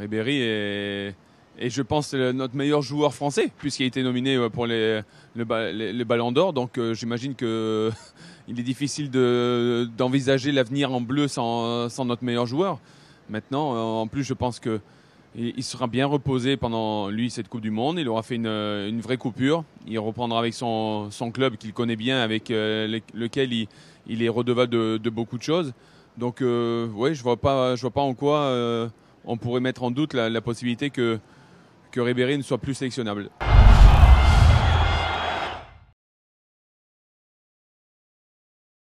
Ribéry est, et je pense notre meilleur joueur français puisqu'il a été nominé euh, pour les, le, les, Ballons d'Or. Donc euh, j'imagine que il est difficile de, d'envisager l'avenir en bleu sans, notre meilleur joueur. Maintenant, euh, en plus, je pense que il sera bien reposé pendant lui cette Coupe du Monde. Il aura fait une, vraie coupure. Il reprendra avec son, club qu'il connaît bien, avec lequel il, est redevable de, beaucoup de choses. Donc, oui, ouais, je vois pas, je vois pas en quoi on pourrait mettre en doute la, possibilité que, que Ribéry ne soit plus sélectionnable.